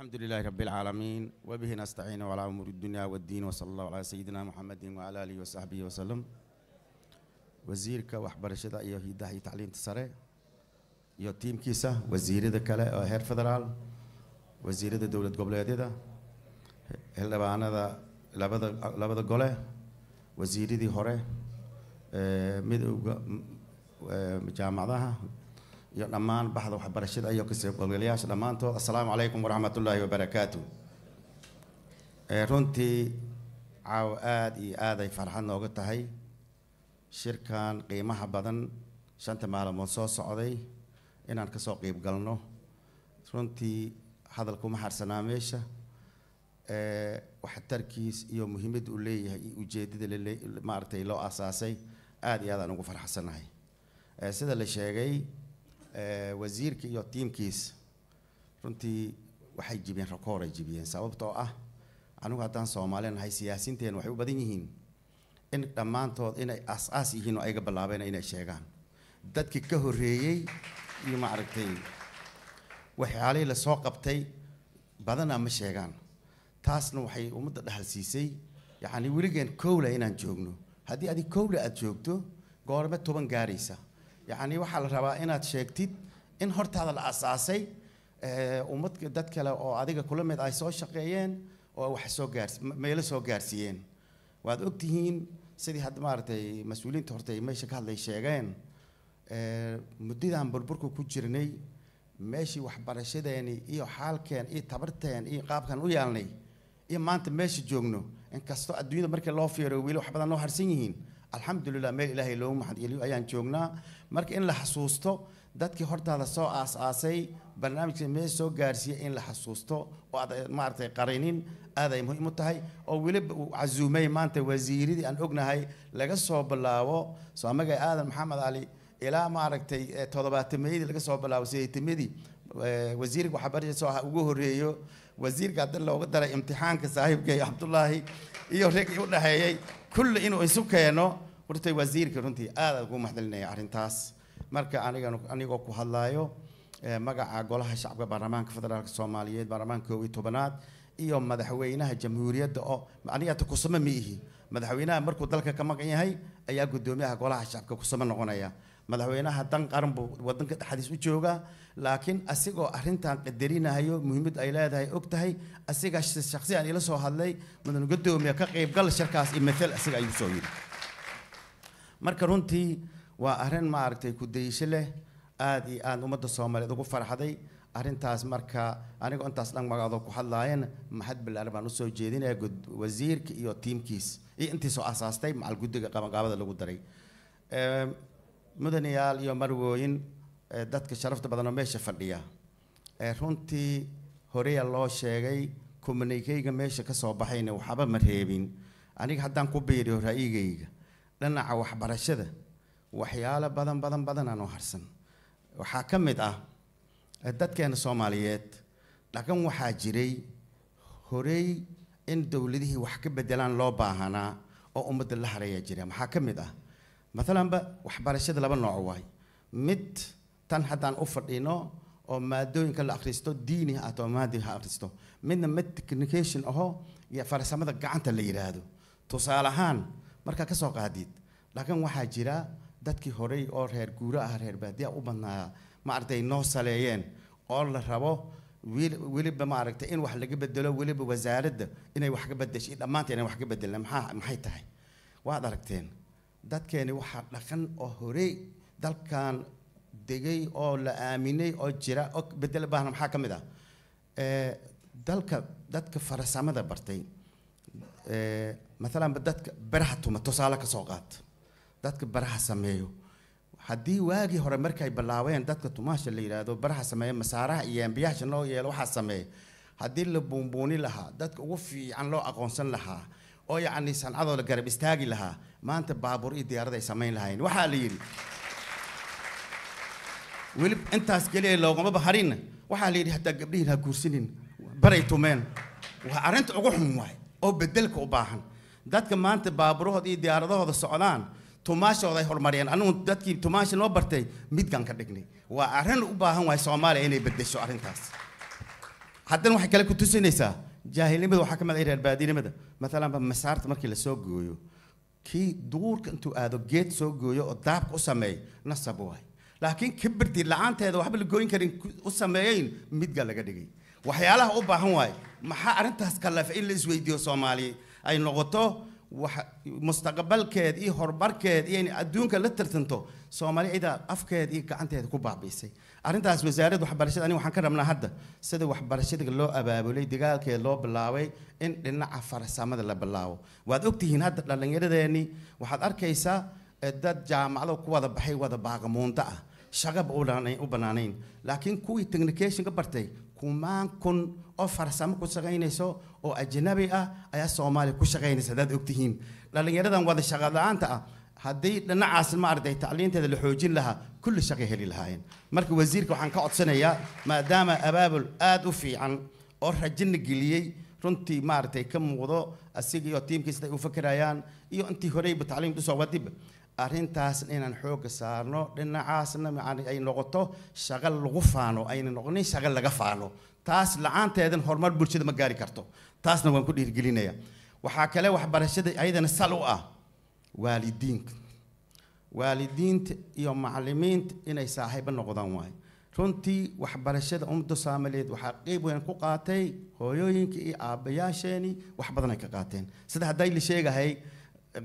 alxamdu lilahi rab اlcaalamiin wbihi nastaciin wla umuuri اdunya wاddiin wsala اllahu calaa sayidina muxamadi wala alihi wasaxbihi wasalam wasiirka waxbarashada iyo hidaha iyo tacliinta sare iyo tiimkiisa wasiirada kale oo heer federaal wasiirada dowlad goboleedyada xildhibaanada labada labada gole wasiiradii hore midowga jaamacadaha iyo dhammaan baxda waxbarashada iyo kasooqoolgalayaasha dhammaantood assalaamu calaykum waraxmat ullaahi wabarakaatu eh, runtii caawo aada iyo aad farxad nooga tahay shirkan qiimaha badan shanta maalmood soo socday inaan kasoo qeyb galno runtii hadalkuma harsanaa meesha eh, waxtarkiis iyo muhiimad uu leeyahay iyo ujeedada maaratay loo asaasay aada iyo aad aan ugu farxsanahay eh, sida la sheegay wasiirka iyo tiimkiis runtii waxay jibiyeen rakoor ay jibiyeen sababtoo ah anugu haddaan soomaali nahay siyaasiinteena waxay u badan yihiin in dhammaantood inay aas-aas yihiin oo ayga bilaabeen inay sheegaan dadkii ka horreeyey iyo maaragtay waxyaalihii la soo qabtay badana ma sheegaan taasna waxay ummadda dhahalsiisay siisay weligeen kowla inaan joogno haddii adig kowla aada joogto goorme toban gaaraysa yani waxaa la rabaa inaad sheegtid in hortaada la asaasay ummad dad kale oo adiga kula mid ay soo shaqeeyeen oo wax soo gaars meelo soo gaarsiiyeen waad ogtihiin sidii hadda maaragtay mas-uuliyiinta horta ay meesha ka hadlay sheegeen muddadan burburku ku jirnay meeshii waxbarashadeeni iyo xaalkeen iyo tabarteen iyo qaabkan u yaalnay iyo maanta meesha joogno inkastoo adduunyada markii loo fiiro weli wax badan noo harsan yihiin alxamdulilah meel ilaahay loogu maxadceliyo ayaan joognaa marka in la xasuusto dadkii hortaada soo aas-aasay barnaamijka mee soo gaarsiiya in la xasuusto oo aad maaratay qarinin aad ay muhiim u tahay oo weliba uu casuumay maanta wasiiradii aan ognahay laga soo bilaabo soamaga aadan maxamed cali ilaa maaragtay toddobaatameeyadii laga soo bilaabo sideetameedii Eh, wasiirka waxbarashadiisa waxaa ugu horeeyo wasiirka hadda looga daray imtixaanka saaxiibkay cabdulaahi iyo raggii u dhexeeyey kulli inuu isu keeno horta wasiirka runtii aad ugu mahdelinaya arrintaas marka anigan anigoo ku hadlaayo eh, magaca golaha shacabka baarlamaanka federaalk soomaaliyeed baarlamaanka koob iyo tobanaad iyo madaxweynaha jamhuuriyadda oo aniga hata kusamo ma madaxweynaha markuu dalka ka maqan yahay ayaa guddoomiyaha golaha shacabka kusamo noqonaya madaxweynaha dan qaran buu wadanka dhexdiis u joogaa laakiin asigoo arintan qadarinayo muhiimad ay leedahay og tahay asiga shaksiyan ila soo hadlay mudanu gadoomiya ka qaybgal sharkaas imaal asiga ayuu soo yiri marka runtii waa arin maaragtay kudaysho leh aad iyo aad ummadda soomaaliyeed ugu farxday arintaas marka anigoo intaas dhan magacodo ku hadlaayana maxad balaaran baan usoo jeedinaya wasiirka iyo tiimkiis iyo intii asaastay macal guddiga qabanqaabada lagu daray mudanayaal iyo marwooyin dadka sharafta badanoo meesha fadhiya runtii horeya loo sheegay kumnikeyga meesha kasoo baxayna waxba ma reebin aniga haddaan ku biiriyo ra dhinaca waxbarashada waxyaalo badan badan badanaan u harsan waxaa ka mid ah dadkeena soomaaliyeed dhaqan waxaa jiray horey in dowladihii wax ka bedelaan loo baahanaa oo ummadda la harayaa jira maxaa ka mid ah maalanba waxbarashada laba nooc waay mid tan haddaan u fadhiino oo maadooyinka la akristo diini ha ato maadi ha akristo midna mid technication aho iyo farsamada gacanta la yidhaahdo tusaale ahaan markaa ka soo qaadid laakiin waxaa jira dadkii horey oo reer guuro ah reer baadiya u badnaayaa ma aragtay noo saleeyeen oo la rabo weliba ma aragtay in wax laga bedelo weliba wasaaradda inay wax ka bedeshay dhammaanta inay wax ka bedelan maxay tahay waad aragteen dadkeeni waxaa dhaqan oo horey dalkan degay oo la aaminay oo jira oo bedel baahna maxaa ka mid ah eh, dalka dadka farasamada bartay eh, maalanba dadka beraha tuma tusaale ka soo qaata dadka baraha sameeyo haddii waagii hore markay bilaabeen dadka tumaasha la yidhaahdo baraha sameeya masaaraha iyo ambiyaasha loo yeelo waxaa sameeya haddii la buunbuuni lahaa dadka ugu fiican loo aqoonsan lahaa oo yacni sancadoo la garab istaagi lahaa maanta baabuur iyo diyaarad ay samayn lahayn waxaa la yidhi weli intaas keliya loogama baharinna waxaa la yidhi hataa gabdhihiin ha guursanin baray tumeen waa arrinta ugu xun waay oo bedelka u baahan dadka maanta baaburahooda iyo diyaaradahooda socdaan tumaashooda ay horumariyeen anugu dadkii tumaasha noo bartay midkaan ka dhignay waa arrin u baahan waay soomaaliya inay bedesho arrintaas haddana waxay kale ku tusinaysaa jaahilnimada waxaa ka mid magac reer baadinimada ba masaarta markii lasoo gooyo kii duurka intuu aado geed soo gooyo oo daabka u sameey nasab waay laakiin kibirti la-aanteeda waxba la gooyin karin u sameeyeyn midga laga dhigay waxyaalaha u baahan waaye maxaa arrintaas kallaf in la isweydiiyo soomaaliya ay noqoto mustaqbalkeed iyo horumarkeed iyo inay adduunka la tartanto soomaali cidaa afkeeda iyo gacanteeda ku baabiisay arrintaas wasaaradda waxbarashada aniga waxaan ka rabnaa hadda sida waxbarashada loo abaabulay dagaalkeeda loo bilaabay in dhinaca farsamada la bilaabo waad ogtihiin hadda dhallinyaradeennii waxaad arkaysaa eh, dad jaamacado ku wada baxay wada baaqamuunto ah shaqaba u bannaanayn laakiin kuwii technicationka bartay kumaan kun oo farsamo ku shaqaynayso oo ajnabi ah ayaa soomaaliya ku shaqaynaysa hadaad ogtihiin dhallinyaradan wada shaqala-aanta ah haddii dhinacaas ma arday tacliinteeda la xoojin lahaa kulli shaqay heli lahaayeen marka wasiirka waxaan ka codsanayaa maadaama abaabul aada u fiican oo rajana geliyey runtii maaragtay ka muuqdo asiga iyo tiimkiis siday u fakerayaan iyo intii horeyba tacliimta usoo wadib arintaas inaan xooga saarno dhinacaasna man ay noqoto shaqal lagu faano ayna noqonin shaqa laga faano taas la-aanteedan horumar bulshada ma gaari karto taasna waan ku dhiirgelinaya waxaa kale waxbarashada ayadana sal u ah waalidiinka waalidiinta iyo macalimiinta inay saaxiibo noqdaan waayo runtii waxbarashada umada soomaaliyeed waxaa qeyb weyn ku qaatay hooyooyinka iyo aabayaasheeni wax badanay ka qaateen sida hadday la sheegahay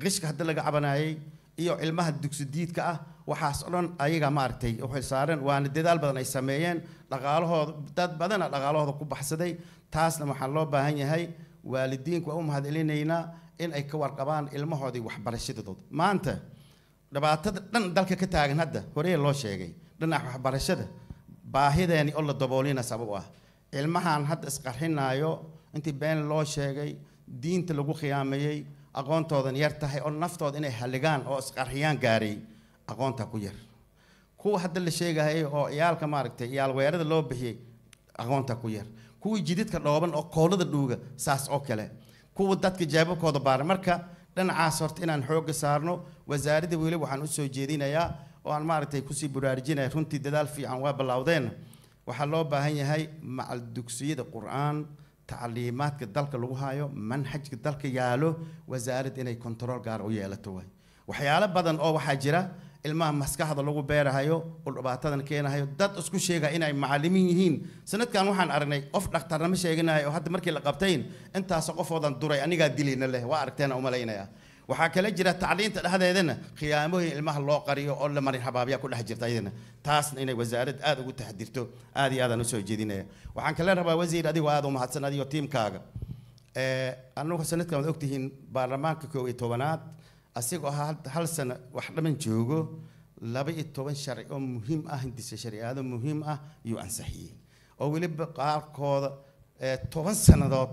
qishka hadda laga cabanayay iyo ilmaha dugsadiidka ah waxaas o dhan ayaga maaragtay waxay saareen waana dadaal badan ay sameeyeen dhaqaalahooda dad badana dhaqaalahooda ku baxsaday taasna waxaa loo baahan yahay waalidiinku waa u mahad in ay ka warqabaan ilmahoodii waxbarashadadooda maanta dhibaatada dhan dalka ka taagan hadda horee loo sheegay dhinac waxbarashada baahideeni oo la daboolina sabab u ah ilmahan hadda isqarxinaayo intii been loo sheegay diinta lagu khiyaamayey aqoontoodan yar tahay oo naftooda inay halligaan oo isqarxiyaan gaaray aqoonta ku yar kuwa hadda la sheegahayay oo iyaalka maaragtay iyaal weerada loo bixiyey aqoonta ku yar kuwii jididka dhooban oo koolada dhuuga saas oo kale kuwa dadka jaababkooda baara marka dhinacaas horta inaan xoogga saarno wasaaradda weli waxaan usoo jeedinayaa oo aan maaragtay kusii buraarijinaya runtii dadaal fiican waa ballawdeen waxaa loo baahan yahay macal dugsiyada qur-aan tacliimaadka dalka lagu haayo manhajka dalka yaalo wasaarad inay kontarool gaar u yeelato waay waxyaalo badan oo waxaa jira ilmaha maskaxda lagu beerahayo oo dhibaatadan keenahayo dad isku sheega inay macalimin yihiin sanadkan waxaan aragnay qof dhakhtarnimo sheeganaya oo hadda markii la qabtayn intaasoo qofoodan duray anigaa dilayna leh waa aragteena umalaynaya waxaa kala jira tacliinta dhexdeedana khiyaamooyin ilmaha loo qariyo oo la marin habaabyaa ku dhex jirta ayadana taasna inay wasaarad aada ugu taxdirto aad iyo aadaan usoo jeedinaya waxaan kala rabaa wasiir adigoo aada u mahadsan adigo tiimkaaga anugu sanadkan waad ogtihiin baarlamaanka koob iyo tobanaad asigoo hal sano wax dhaman joogo laba iyo toban sharci oo muhiim ah hindise shariicado muhiim ah yuu ansixiyey oo weliba qaarkooda toban sannadood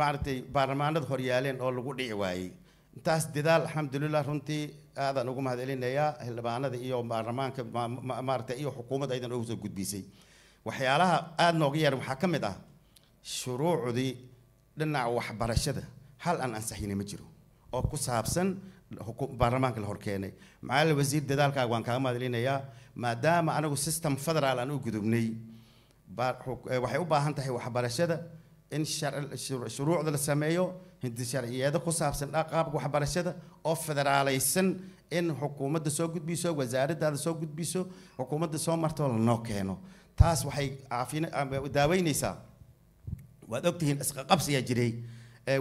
maaragtay baarlamaanada horyaaleen oo lagu dhici waayey intaas dadaal alxamdulilah runtii aadaan ugu mahadcelinayaa xildhibaanada iyo baarlamaanka maarata iyo xukuumadda aydan ugu soo gudbisay waxyaalaha aada nooga yeeran waxaa ka mid ah shuruucdii dhinaca waxbarashada hal aan ansaxina ma jiro oo ku saabsan baarlamaanka la horkeenay macalin wasiir dadaalkaaga waan kaaga mahadcelinayaa maadaama anagu system federaal aan u gudubnay waxay u baahan tahay waxbarashada in shuruucda la sameeyo hindi sharciyeedo ku saabsan qaabka waxbarashada oo federaalaysan in xukuumadda soo gudbiso wasaaradaada soo gudbiso xukuumadda soo marto lanoo keeno taas waxay ah, daaweyneysaa waad ogtihiin isqaqabsiyaa jiray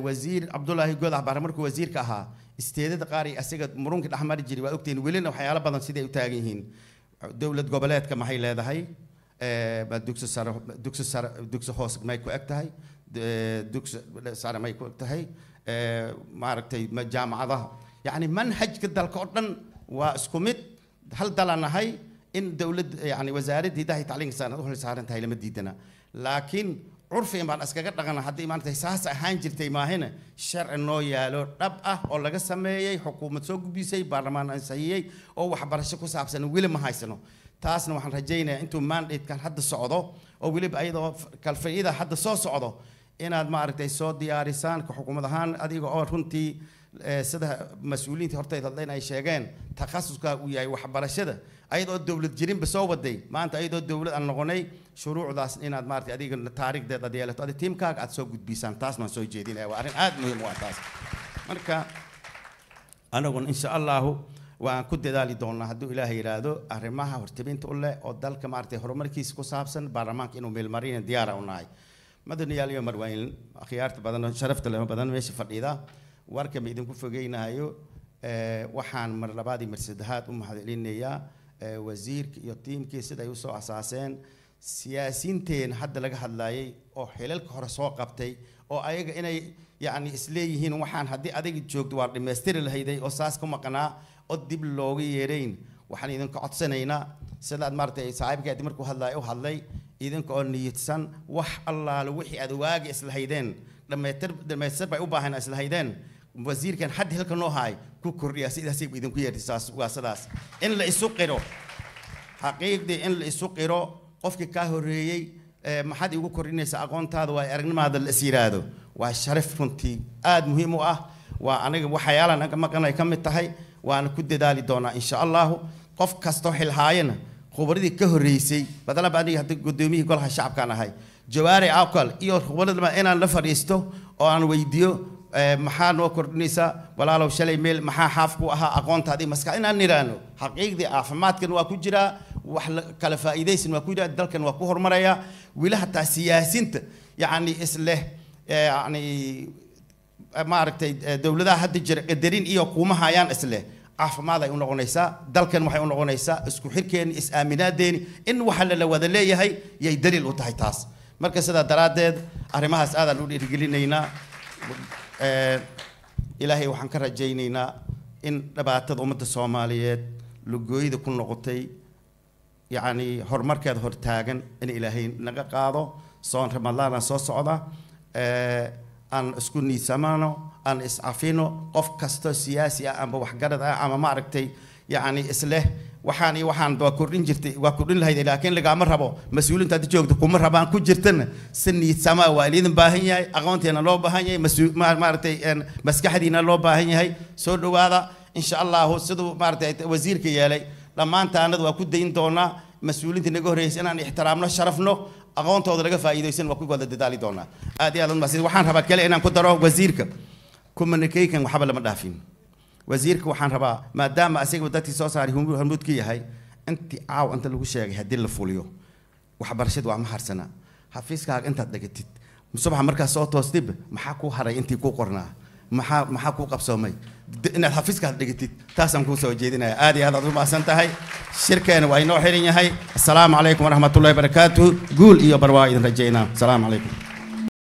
wasiir cabdulaahi godax bare markuu wasiirka ahaa isteedada qaar iyo asiga murunka dhexmari jiray waad ogtihiin welina waxyaalo badan siday u taagan yihiin dowlad goboleedka maxay leedahay Eh, dugsi sare dugsi sare dugsi hoose may ku eg tahay dugsi sare may ku eg tahay eh, maaragtay jaamacadaha yacni manhajka dalka oo dhan waa isku mid hal dalaan in dowladda yani wasaaradda hidaha tacliinka saanad waxay saaran tahay lama diidana laakiin curfigan baan iskaga dhaqana haddii maanta saas ahaan jirtay maahina sharci noo yaalo dhab ah oo laga sameeyey xukuumad soo gudbisay baarlamaan aan oo waxbarasho ku saabsan weli ma haysano taasna waxaan rajaynayaa intuu mandatekan hadda socdo oo weliba ayadoo kalfayida hadda soo socdo inaad maaragtay soo diyaarisaan xukuumad ahaan adiga oo runtii eh, sida mas-uuliyiintii hortaytadn ay sheegeen takhasuskaa uu yahay waxbarashada ayadoo dowlad jirinba soo waday maanta ayadoo dowlad aan noqonay shuruucdaas inaad maarata adiga taarikhdeed ad yeelato adi tiimkaaga aad soo gudbisaan taasnaan soo jeedinaya waa arrin aada muhiim u ah taas marka anaguna insha allahu waan ku dadaali doonnaa hadduu ilaaha yidhaahdo arrimaha hortabinta u leh oo dalka maaragtay horumarkiisa ku saabsan baarlamaanka inuu meelmarina diyaara u nahay madanayaal iyo marwaayin akhyaarta badan sharafta lema badan meesha fadhiida warkama idinku fogeynahayo eh, waxaan mar labaad iyo mar saddexaad u mahadcelinayaa eh, wasiirka iyo tiimkii sida ay usoo asaaseen siyaasiinteen hadda laga hadlaayay oo xilalka hore soo qabtay oo ayaga inay yacni isleeyihiin waxaan haddii adiga joogto waa dhammaystiri lahayday oo saas ku maqnaa oo dib looga yeerayn waxaan idinka codsanaynaa sidaad maaratay saaxiibkaadi markuu hadlay u hadlay idinka oo niyidsan wax allaale wixii aad waagi islahaydeen dhammaystir bay u aad islahaydeen wasiirkan xaddi halka noo haay ku kordhiya sidaasay idinku yeertisaas in la isu qiro xaqiiqdii in la isu qiro qofkii kaa horreeyey maxaad iigu kordhinaysa aqoontaada waa aragnimaada la is waa sharaf runtii aada muhiim u ah waa aniga waxyaalaan anga maqanay ka mid tahay waana ku dadaali doonaa insha allahu qof kasto xilhaayana khubradii ka horeysay badalaba aniga hadda gudoomiyihii golaha shacabkaan ahay jawaari aqal iyo khubradaba inaan la fadhiisto oo aan weydiiyo eh, maxaa noo kordhinaysaa walaalow shalay meel maxaa xaafku ahaa aqoontaadii maska inaan niraano xaqiiqdii caafimaadkan waa ku jiraa wax kala faa'iidaysan waa ku jiraa dalkan waa ku hormaraya weli hataa siyaasiinta yacni isleh eh, yacni Eh, maaragtay eh, dowladaha hadda jira qadarin eh, iyo kuma hayaan isleh caafimaad ay u noqonaysaa dalkan waxay u noqonaysaa isku xirkeeni is aaminaaddeeni in waxa lala wada leeyahay yay daliil u tahay taas marka sidaa daraaddeed arrimahaas aadaan u dhiirgelinaynaa ilaahay waxaan ka rajaynaynaa in dhibaatada ummadda soomaaliyeed lugooyada ku noqotay yacni horumarkeeda hortaagan in ilaahay naga qaado soon ramadaana soo socda aan isku niidsamano aan iscafino qof kastoo siyaasi ah amba waxgarad ah ama maaragtay yacni isleh waxaan iyo waxaan waa kordhin jirtay waa kordhin lahayd laakiin lagama rabo mas-uuliinta hadda joogta kuma rabaan ku jirtana si niidsamaa waa idin baahan yahay aqoonteena loo baahan yahay maaragtay maskaxdiina loo baahan yahay soo dhowaada insha allahu siduu maaragtay wasiirka yeelay dhammaanta anadu waa ku dayn doonaa mas-uuliinta naga horreysa inaan ixtiraamno sharafno aqoontooda laga faa'iidaysan waa ku dadaali doonaa aad iyo aad umaasid waxaan rabaa kale inaan ku daro wasiirka communication waxba lama dhaafin wasiirka waxaan rabaa maadaama asaga dadkii soo saaray hormuudka yahay intii caaw inta lagu sheegay haddii la fuliyo waxbarashada waa ma harsanaa xafiiskaaga intaad dhegatid subaxa markaas soo toostib maxaa kuu haray intii kuu qornaa maxaa maxaa kuu qabsoomay inaad xafiiskaad dhigatid taasaan kuu soo jeedinaya aad iyo aad aad u mahadsan tahay shirkeena waa inoo xiran yahay assalaamu calaykum waraxmatullahi barakaatu guul iyo barwaa idin rajaynaa asalaamu calaykum